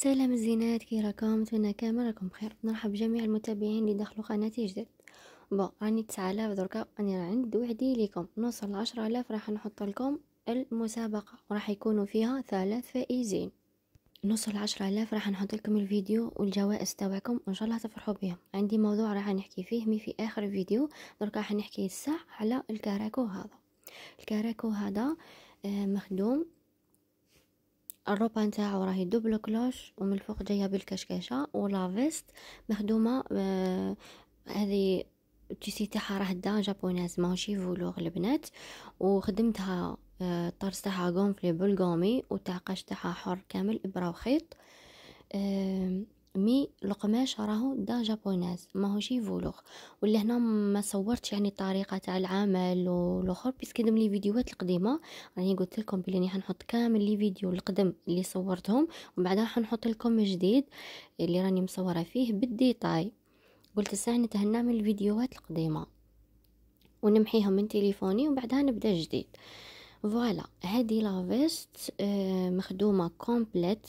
سلام الزينات كي راكم نتمنى كامل راكم بخير نرحب بجميع المتابعين اللي دخلوا قناتي جدد بون راني 9000 دركا راني عند وعدي ليكم نوصل 10000 راح نحط لكم المسابقه وراح يكونوا فيها ثلاث فائزين نوصل 10000 راح نحط لكم الفيديو والجوائز تاعكم وان شاء الله تفرحوا بهم عندي موضوع راح نحكي فيه مي في اخر فيديو دركا راح نحكي الساعة على الكاراكو هذا الكاراكو هذا آه، مخدوم الروبا نتاعو راهي دوبل كلوش ومن الفوق جايه بالكشكشه ولا فيست مخدومه آه، هذه التيسي تاعها راه دا جابوناز ماهوش يفولوغ البنات وخدمتها آه الطرز تاعها غونفلي بالغومي والتعقاش تاعها حر كامل ابره وخيط آه، مي القماش راهو دا جابوناز ماهوش فولوغ ولا هنا ما صورتش يعني الطريقه تاع العمل والاخر بيسكي دم لي فيديوهات القديمه راني قلت لكم بلي راني حنحط كامل لي فيديو القدم اللي صورتهم ومن بعدها نحط لكم جديد اللي راني مصوره فيه بالديتاي قلت الساعه نتهنى من الفيديوهات القديمه ونمحيهم من تليفوني بعدها نبدا جديد فوالا هذه لافيست آه، مخدومه كومبليت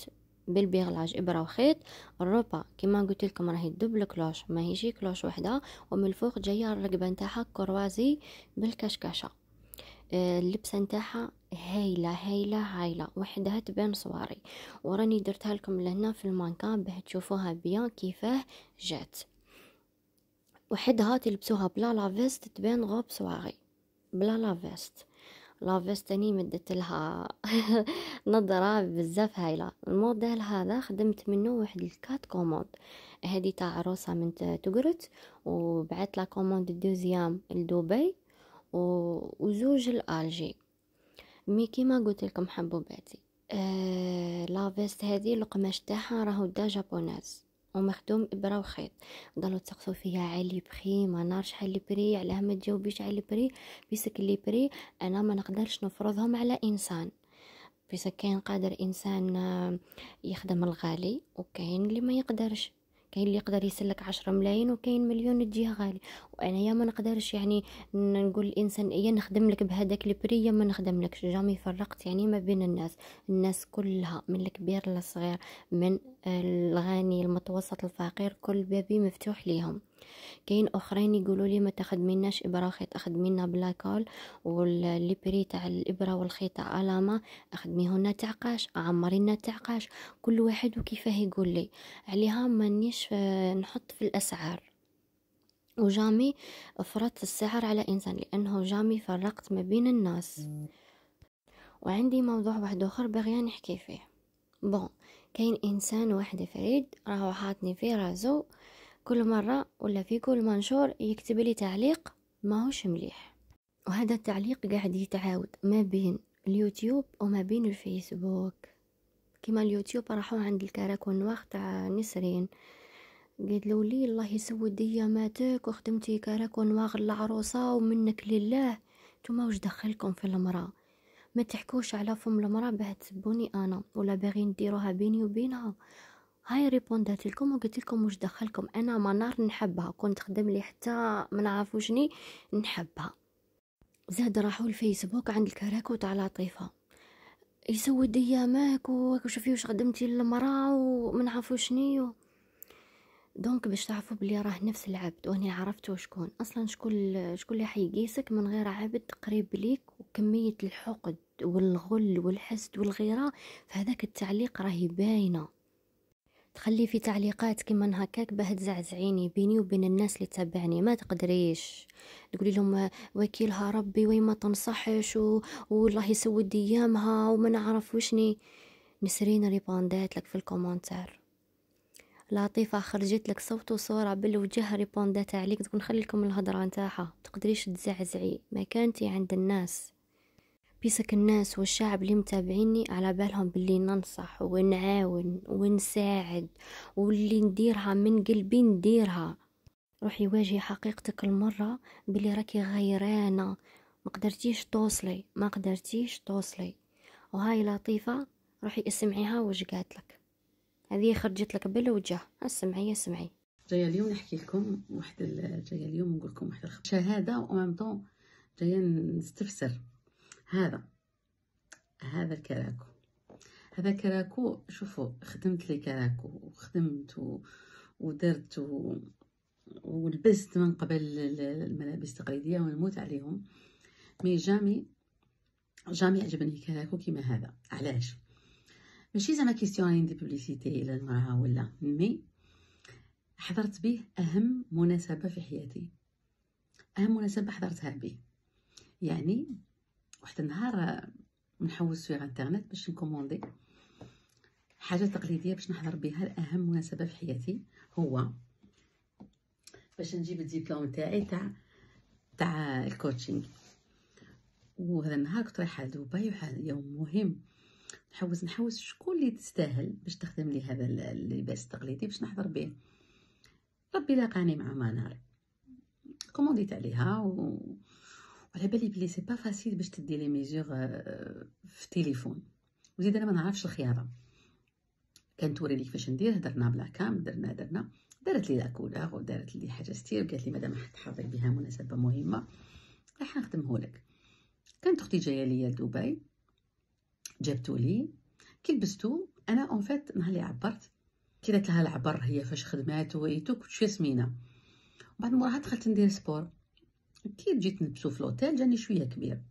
بالبيغلاج ابره وخيط الروبا كما قلت لكم راهي دوبل كلوش ماهيش كلوش وحده ومن الفوق جايه الرقبه نتاعها كروازي بالكشكشه آه، اللبسه نتاعها هايله هايله هايله وحدها تبان صواري وراني درتها لكم لهنا في المانكا باه تشوفوها بيان كيفاه جات وحدها تلبسوها بلا لافيست تبان غوب صواري بلا لافيست لافستني مدت لها نظرة بزاف هايلة الموديل هذا خدمت منه واحد الكات كوموند هذه تاع عروسة من تقرت وبعت لا كوموند دوزيام لدبي وزوج الالجي مي كيما قلت لكم حبوباتي آه لافيست هذه القماش تاعها راهو دا جابوناز ومخدوم ابره وخيط ضلوا تسقسوا فيها علي بخي ما نعرف شحال لي بري علاه ما تجاوبيش على بري بيسك لي بري انا ما نقدرش نفرضهم على انسان بيسك كاين قادر انسان آه، يخدم الغالي وكاين اللي ما يقدرش كاين اللي يقدر يسلك عشرة ملايين وكاين مليون تجيه غالي انا يعني يا ما نقدرش يعني نقول الانسان يا نخدم لك بهذاك البري يا ما نخدم لك جامي فرقت يعني ما بين الناس الناس كلها من الكبير للصغير من الغني المتوسط الفقير كل بابي مفتوح ليهم كاين اخرين يقولوا لي ما تخدميناش ابره خيط اخدمينا بلاكول واللي بري تاع الابره والخيط علامه اخدميهن تعقاش عمرينا تعقاش كل واحد وكيفاه يقول لي عليها مانيش آه، نحط في الاسعار وجامي فرضت السعر على إنسان لأنه جامي فرقت ما بين الناس وعندي موضوع واحد آخر باغية نحكي فيه بون كاين إنسان واحد فريد راهو حاطني في رازو كل مرة ولا في كل منشور يكتب لي تعليق ماهوش مليح وهذا التعليق قاعد يتعاود ما بين اليوتيوب وما بين الفيسبوك كما اليوتيوب راحو عند الكاراكون واخ نسرين قلت له لي الله يسود ماتك وخدمتي راكم واغر العروسة ومنك لله ثم واش دخلكم في المرأة ما تحكوش على فم المرأة باه تسبوني انا ولا باغيين ديروها بيني وبينها هاي ريبوندات لكم وقلت لكم واش دخلكم انا ما نار نحبها كنت خدم لي حتى ما نعرفوشني نحبها زاد راحوا الفيسبوك عند الكراكو تاع لطيفه يسود ماك وشوفي واش خدمتي للمراه وما و... شنيو دونك باش تعرفوا بلي راه نفس العبد واني عرفتو شكون اصلا شكون شكون اللي حيقيسك من غير عبد قريب ليك وكميه الحقد والغل والحسد والغيره فهذاك التعليق راهي باينه تخلي في تعليقات كيما هكاك باه تزعزعيني بيني وبين الناس اللي تابعني ما تقدريش تقولي لهم وكيلها ربي وي ما تنصحش و... والله يسود ايامها وما نعرف وشني نسرين ريبوندات لك في الكومنتار لطيفة خرجت لك صوت وصورة بالوجه ريبوندات عليك تقول لكم الهضرة نتاعها تقدريش تزعزعي مكانتي عند الناس بيسك الناس والشعب اللي متابعيني على بالهم باللي ننصح ونعاون ونساعد واللي نديرها من قلبي نديرها روحي واجهي حقيقتك المرة بلي راكي غيرانة ما قدرتيش توصلي ما قدرتيش توصلي وهاي لطيفة روحي اسمعيها وش قالت لك هذه خرجت لك بالوجه اسمعي اسمعي جايه اليوم نحكي لكم واحد جايه اليوم نقول لكم واحد شهاده ومام طون جايه نستفسر هذا هذا الكراكو هذا كراكو شوفوا خدمت لي كراكو وخدمت و... ودرت و... ولبست من قبل الملابس التقليديه ونموت عليهم مي جامي جامي عجبني كراكو كيما هذا علاش ماشي زعما كيسيونين دي بوبليسيتي الى المراه ولا مي حضرت به اهم مناسبه في حياتي اهم مناسبه حضرتها به يعني واحد النهار نحوس في الانترنت باش نكوموندي حاجه تقليديه باش نحضر بها اهم مناسبه في حياتي هو باش نجيب الدبلوم تاعي تاع تاع الكوتشينغ وهذا النهار كنت رايحه لدبي يوم مهم نحوس نحوس شكون اللي تستاهل باش تخدم لي هذا اللباس التقليدي باش نحضر به ربي لاقاني مع منار كومونديت عليها و... وعلى بالي بلي سي با فاسيل باش تدي لي ميزور euh, في التليفون وزيد انا ما نعرفش الخياطه كانت لي كيفاش ندير هدرنا بلا كام درنا درنا دارت لي لاكولاغ ودارت لي حاجه ستير وقالت لي مادام حتحضري بها مناسبه مهمه راح نخدمه لك كانت اختي جايه ليا لدبي جابتو لي كي لبستو انا اون فيت نهار اللي عبرت كي لها العبر هي فاش خدمات ويتو كنت شويه سمينه بعد موراها دخلت ندير سبور كي جيت نلبسو في لوتيل جاني شويه كبير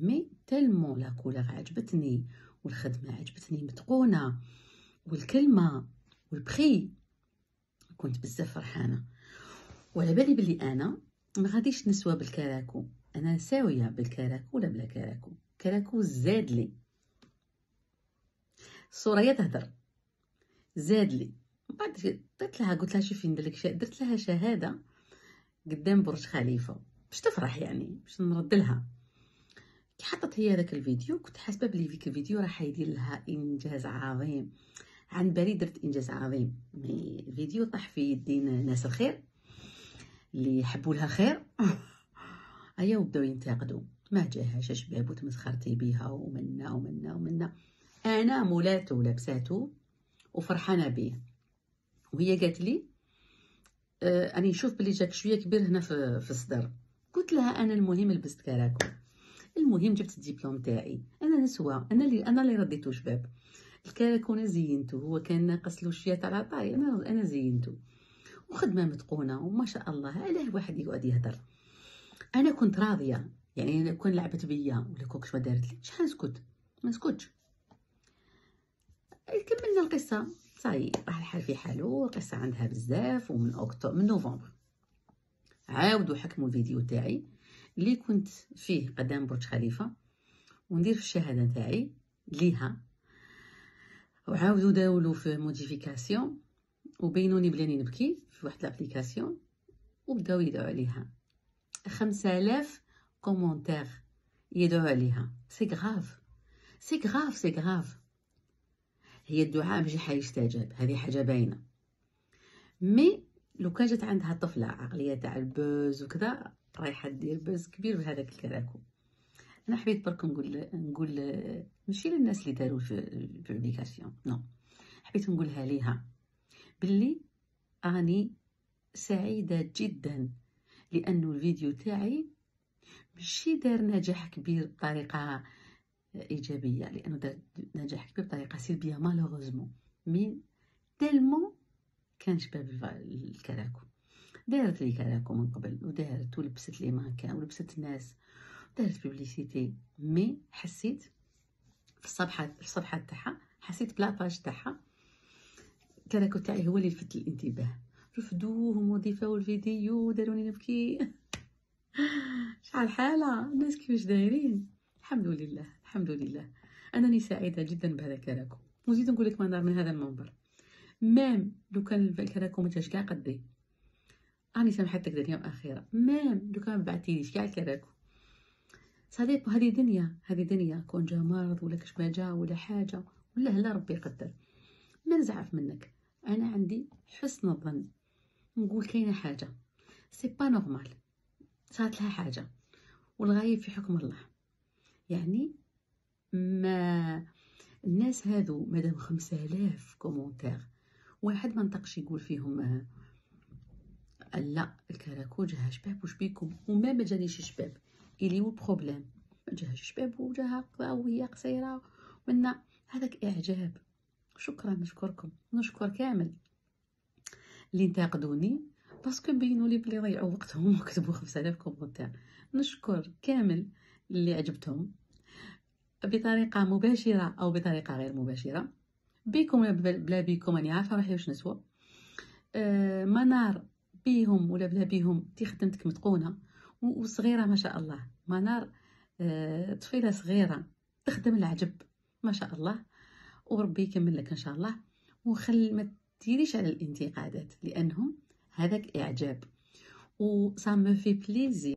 مي تالمون لا كولور عجبتني والخدمه عجبتني متقونه والكلمه والبخي كنت بزاف فرحانه وعلى بالي بلي انا ما غاديش نسوى بالكراكو انا ساويه بالكراكو ولا بلا كراكو كراكو زاد لي سوريا تهدر زاد لي بعد قلت لها قلت لها شوفي ندير لك درت لها شهاده قدام برج خليفه باش تفرح يعني باش نرد لها كي حطت هي هذاك الفيديو كنت حاسبه بلي فيك الفيديو راح يدير لها انجاز عظيم عن بالي درت انجاز عظيم مي الفيديو طاح في يدين ناس الخير اللي يحبوا لها خير ايا أيوة، وبداو ينتقدوا ما جاهاش شباب وتمسخرتي بيها ومنا ومنا ومنا انا مولاته ولبساته وفرحانه بيه وهي قالت لي آه اني نشوف بلي جاك شويه كبير هنا في, في الصدر قلت لها انا المهم لبست كراكو المهم جبت الدبلوم تاعي انا نسوه انا اللي انا اللي رديته شباب الكراكو انا زينته هو كان ناقص له شويه تاع العطاي انا انا زينته وخدمه متقونه وما شاء الله علاه واحد يقعد يهدر انا كنت راضيه يعني انا كون لعبت بيا ولا كوك شو دارت لي شحال نسكت ما نسكتش كملنا القصه صاي راح الحال في حالو القصه عندها بزاف ومن اكتوبر من نوفمبر عاودوا حكموا الفيديو تاعي اللي كنت فيه قدام برج خليفه وندير في الشهاده تاعي ليها وعاودوا داولوا في موديفيكاسيون وبينوني بلاني نبكي في واحد لابليكاسيون وبداو يدعوا عليها آلاف كومونتير يدعوا عليها سي غاف سي غاف سي غاف هي الدعاء ماشي حيستجاب هذه حاجه باينه مي لو كان جات عندها طفله عقليه تاع البوز وكذا رايحه دير بوز كبير بهذاك الكراكو انا حبيت برك نقول نقول ماشي للناس اللي داروا في البوبليكاسيون نو حبيت نقولها ليها باللي اني سعيده جدا لانه الفيديو تاعي ماشي دار نجاح كبير بطريقه ايجابيه لانه دار نجاح كبير بطريقه سلبيه مالوغوزمون مي تيلمون كان شباب الكراكو دارت لي كراكو من قبل ودارت ولبست لي مانكان ولبست الناس دارت بيبليسيتي مي حسيت في الصفحه في الصفحه تاعها حسيت بلا باج تاعها كراكو تاعي هو اللي لفت الانتباه رفدوهم وضيفوا الفيديو وداروني نبكي شحال حاله الناس كيفاش دايرين الحمد لله الحمد لله انني سعيده جدا بهذا الكراكو وزيد نقول لك منظر من هذا المنبر مام لو كان الكراكو ما كاع قدي راني سامحتك دنيا اخيره مام لو كان بعتيليش كاع الكراكو صديق هذه دنيا هذه دنيا كون جا مرض ولا كش ما جا ولا حاجه ولا هلا ربي يقدر ما نزعف منك انا عندي حسن الظن نقول كاينه حاجه سي با نورمال صارت لها حاجه والغايب في حكم الله يعني ما الناس هذو مادام خمسة آلاف كومنتار واحد ما نطقش يقول فيهم آه، لا الكراكوج جاها شباب وش بيكم وما ما جانيش شباب هو بروبليم ما جاهاش شباب وجاها وهي قصيره منا هذاك اعجاب شكرا نشكركم نشكر كامل اللي انتقدوني باسكو بينوا لي بلي ضيعوا وقتهم وكتبوا آلاف كومنتار نشكر كامل اللي عجبتهم بطريقه مباشره او بطريقه غير مباشره بكم ولا بلا بكم انا عارفه روحي واش نسوى آه، منار بيهم ولا بلا بيهم تي خدمتك متقونه وصغيره ما شاء الله منار آه، طفيله صغيره تخدم العجب ما شاء الله وربي يكمل لك ان شاء الله وخل ما تديريش على الانتقادات لانهم هذاك اعجاب و سا في